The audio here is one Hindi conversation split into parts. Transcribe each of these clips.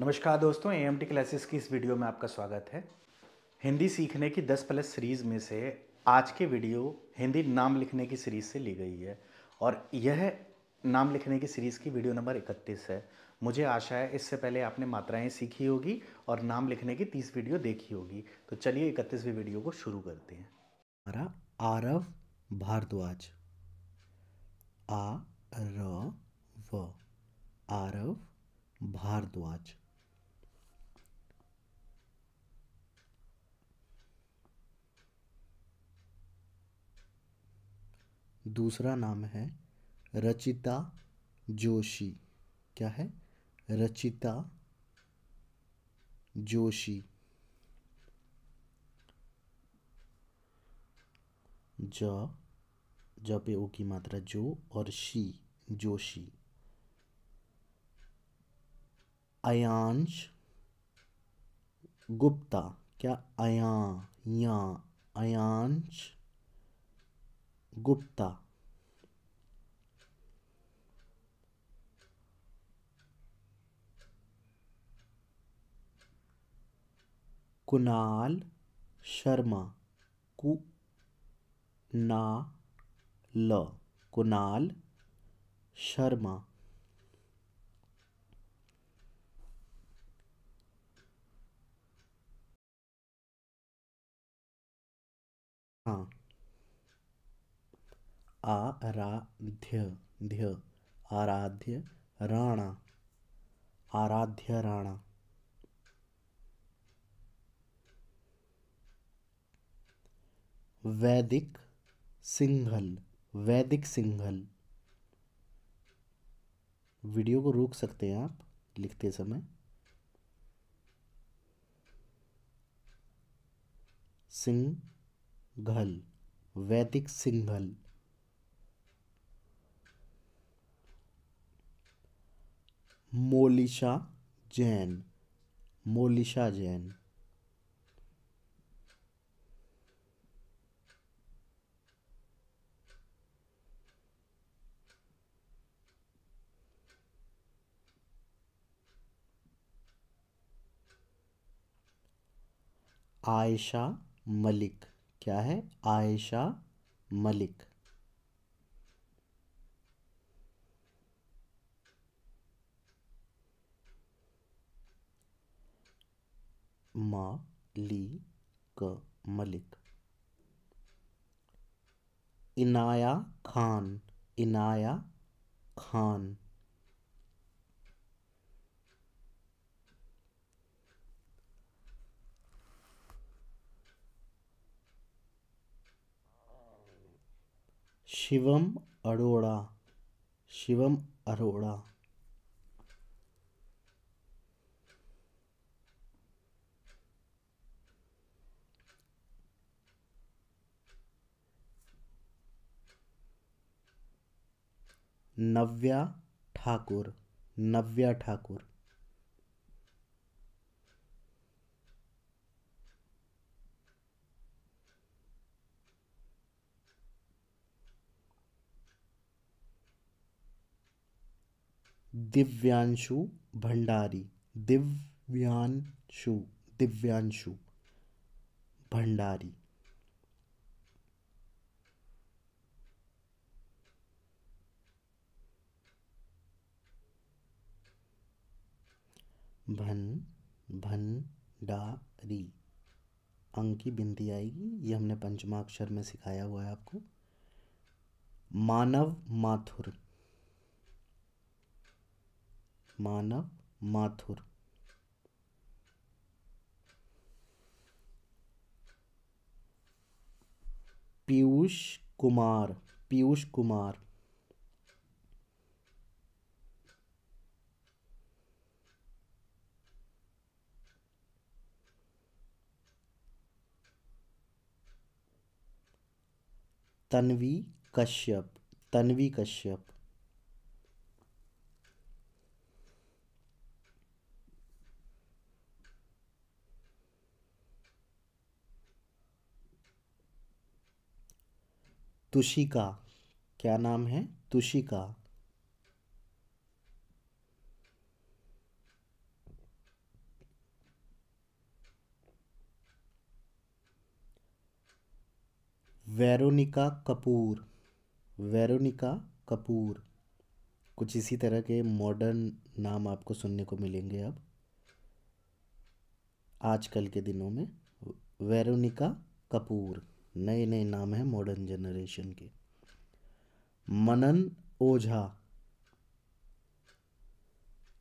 नमस्कार दोस्तों ए एम टी क्लासेस की इस वीडियो में आपका स्वागत है हिंदी सीखने की 10 प्लस सीरीज़ में से आज की वीडियो हिंदी नाम लिखने की सीरीज़ से ली गई है और यह नाम लिखने की सीरीज़ की वीडियो नंबर 31 है मुझे आशा है इससे पहले आपने मात्राएं सीखी होगी और नाम लिखने की तीस वीडियो देखी होगी तो चलिए इकतीसवीं वीडियो को शुरू करते हैं हमारा आरव भारद्वाज आ र आरव भारद्वाज दूसरा नाम है रचिता जोशी क्या है रचिता जोशी ज ज पे ओ की मात्रा जो और शी जोशी अयांश गुप्ता क्या अया या अयांश गुप्ता कुणाल शर्मा कु ना ल कुणाल शर्मा आराध्य ध्य आराध्य राणा आराध्य राणा वैदिक सिंघल वैदिक सिंघल वीडियो को रोक सकते हैं आप लिखते समय घल वैदिक सिंघल मोलिशा जैन मोलिशा जैन आयशा मलिक क्या है आयशा मलिक मालिक मलिक इनाया खान इनाया खान शिवम अरोड़ा शिवम अरोड़ा नव्या ठाकुर नव्या ठाकुर दिव्यांशु भंडारी दिव्यांशु दिव्यांशु भंडारी भन भन भंडारी अंक की बिनती आएगी ये हमने पंचमाक्षर में सिखाया हुआ है आपको मानव माथुर मानव माथुर पीयूष कुमार पीयूष कुमार तन्वी कश्यप तन्वी कश्यप तुषिका क्या नाम है तुषिका वेरोनिका कपूर वेरोनिका कपूर कुछ इसी तरह के मॉडर्न नाम आपको सुनने को मिलेंगे अब आजकल के दिनों में वेरोनिका कपूर नए नए नाम हैं मॉडर्न जनरेशन के मनन ओझा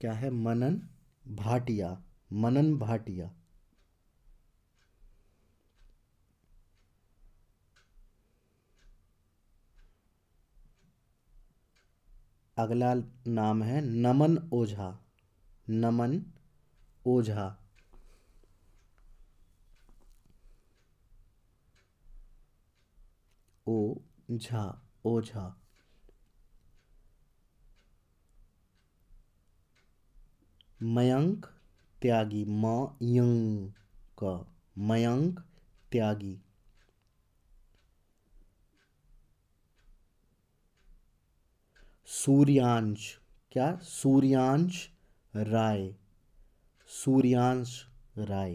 क्या है मनन भाटिया मनन भाटिया अगला नाम है नमन ओझा नमन ओझा ओझा ओझा मयंक त्यागी मयंक मयंक त्यागी सूर्यांश क्या सूर्यांश राय सूर्यांश राय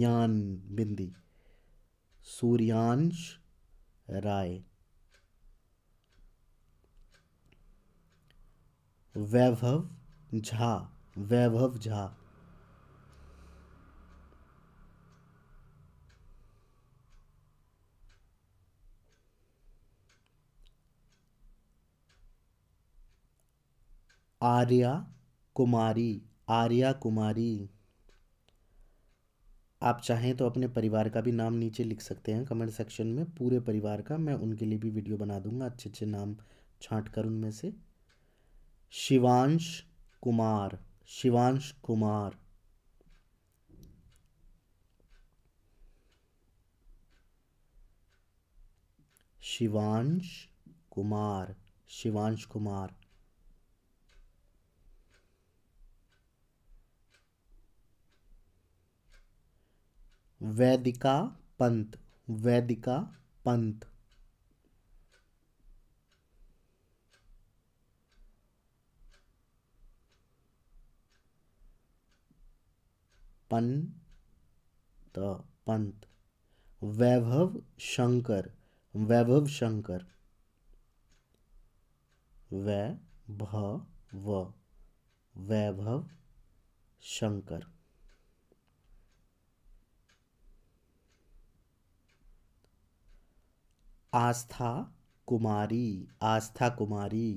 यान बिंदी सूर्यांश राय वैभव झा वैभव झा आर्या कुमारी आर्या कुमारी आप चाहें तो अपने परिवार का भी नाम नीचे लिख सकते हैं कमेंट सेक्शन में पूरे परिवार का मैं उनके लिए भी वीडियो बना दूंगा अच्छे अच्छे नाम छांट कर उनमें से शिवांश कुमार शिवांश कुमार शिवांश कुमार शिवांश कुमार वैदिका पंत वैदिका पंत पंत पंत वैभव शंकर वैभव शंकर भ वैभव शंकर आस्था कुमारी आस्था कुमारी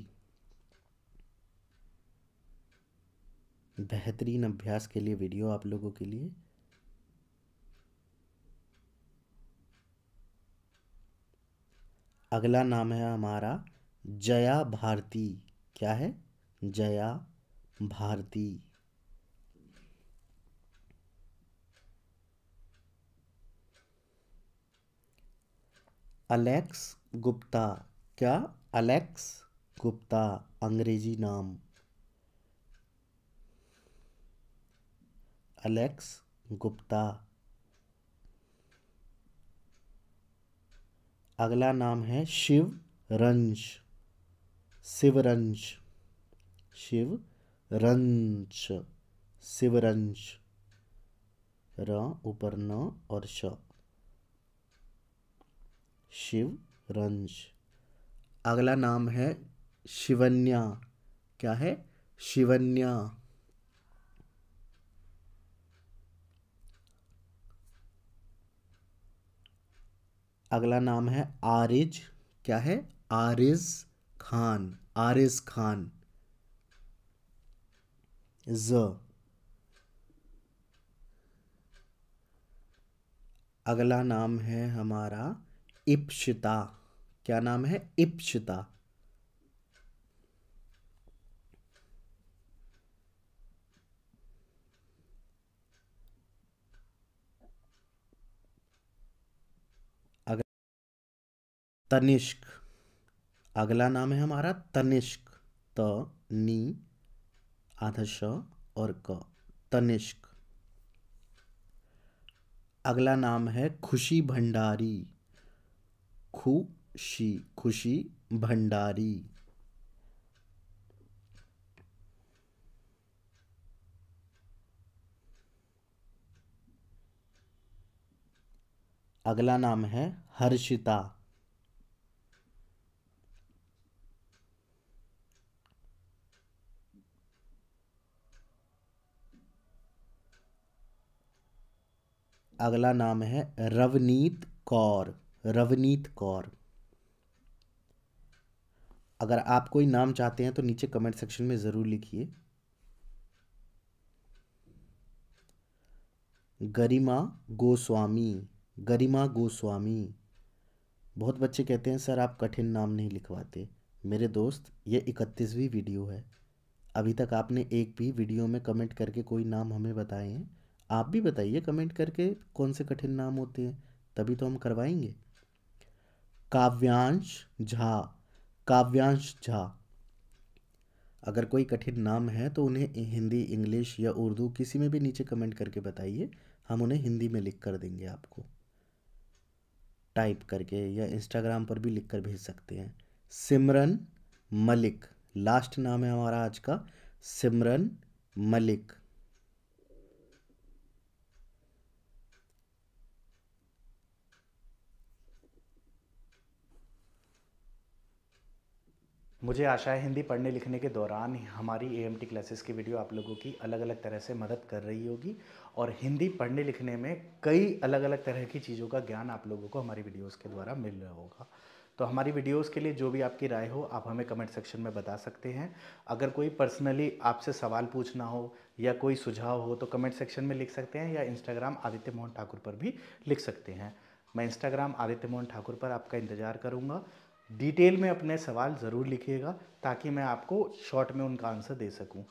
बेहतरीन अभ्यास के लिए वीडियो आप लोगों के लिए अगला नाम है हमारा जया भारती क्या है जया भारती अलेक्स गुप्ता क्या अलेक्स गुप्ता अंग्रेजी नाम अलेक्स गुप्ता अगला नाम है शिव रंज शिवरंज शिव रंज शिवरंज र ऊपर न और श शिव रंज अगला नाम है शिवन्या क्या है शिवन्या अगला नाम है आरिज क्या है आरिज खान आरिज खान ज अगला नाम है हमारा इप्शिता क्या नाम है इप्शिता तनिष्क अगला नाम है हमारा तनिष्क त नी आधा श और क तनिष्क अगला नाम है खुशी भंडारी खुशी खुशी भंडारी अगला नाम है हर्षिता अगला नाम है रवनीत कौर रवनीत कौर अगर आप कोई नाम चाहते हैं तो नीचे कमेंट सेक्शन में ज़रूर लिखिए गरिमा गोस्वामी गरिमा गोस्वामी बहुत बच्चे कहते हैं सर आप कठिन नाम नहीं लिखवाते मेरे दोस्त ये इकतीसवीं वीडियो है अभी तक आपने एक भी वीडियो में कमेंट करके कोई नाम हमें बताए हैं आप भी बताइए कमेंट करके कौन से कठिन नाम होते हैं तभी तो हम करवाएंगे काव्यांश झा काव्यांश झा अगर कोई कठिन नाम है तो उन्हें हिंदी इंग्लिश या उर्दू किसी में भी नीचे कमेंट करके बताइए हम उन्हें हिंदी में लिख कर देंगे आपको टाइप करके या इंस्टाग्राम पर भी लिख कर भेज सकते हैं सिमरन मलिक लास्ट नाम है हमारा आज का सिमरन मलिक मुझे आशा है हिंदी पढ़ने लिखने के दौरान हमारी ए क्लासेस की वीडियो आप लोगों की अलग अलग तरह से मदद कर रही होगी और हिंदी पढ़ने लिखने में कई अलग अलग तरह की चीज़ों का ज्ञान आप लोगों को हमारी वीडियोस के द्वारा मिल रहा होगा तो हमारी वीडियोस के लिए जो भी आपकी राय हो आप हमें कमेंट सेक्शन में बता सकते हैं अगर कोई पर्सनली आपसे सवाल पूछना हो या कोई सुझाव हो तो कमेंट सेक्शन में लिख सकते हैं या इंस्टाग्राम आदित्य मोहन ठाकुर पर भी लिख सकते हैं मैं इंस्टाग्राम आदित्य मोहन ठाकुर पर आपका इंतज़ार करूँगा डिटेल में अपने सवाल ज़रूर लिखिएगा ताकि मैं आपको शॉर्ट में उनका आंसर दे सकूं